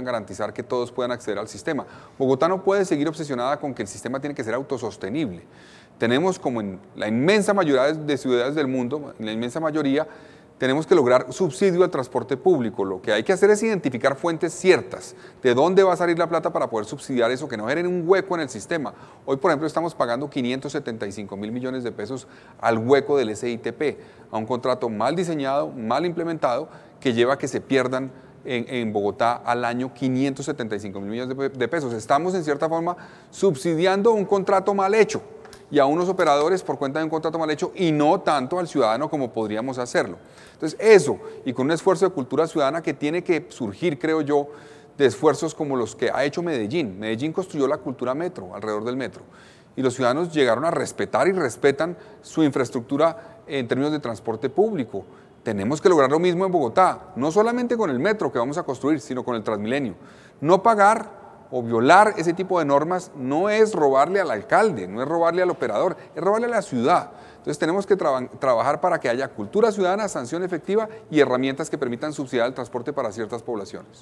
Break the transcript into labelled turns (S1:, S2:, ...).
S1: garantizar que todos puedan acceder al sistema. Bogotá no puede seguir obsesionada con que el sistema tiene que ser autosostenible. Tenemos como en la inmensa mayoría de ciudades del mundo, en la inmensa mayoría, tenemos que lograr subsidio al transporte público. Lo que hay que hacer es identificar fuentes ciertas, de dónde va a salir la plata para poder subsidiar eso, que no genere un hueco en el sistema. Hoy, por ejemplo, estamos pagando 575 mil millones de pesos al hueco del SITP, a un contrato mal diseñado, mal implementado, que lleva a que se pierdan en, Bogotá al año 575 mil millones de pesos. Estamos en cierta forma subsidiando un contrato mal hecho y a unos operadores por cuenta de un contrato mal hecho y no tanto al ciudadano como podríamos hacerlo. Entonces, eso, y con un esfuerzo de cultura ciudadana que tiene que surgir, creo yo, de esfuerzos como los que ha hecho Medellín. Medellín construyó la cultura metro, alrededor del metro, y los ciudadanos llegaron a respetar y respetan su infraestructura en términos de transporte público. Tenemos que lograr lo mismo en Bogotá, no solamente con el metro que vamos a construir, sino con el Transmilenio. No pagar o violar ese tipo de normas no es robarle al alcalde, no es robarle al operador, es robarle a la ciudad. Entonces tenemos que trabajar para que haya cultura ciudadana, sanción efectiva y herramientas que permitan subsidiar el transporte para ciertas poblaciones.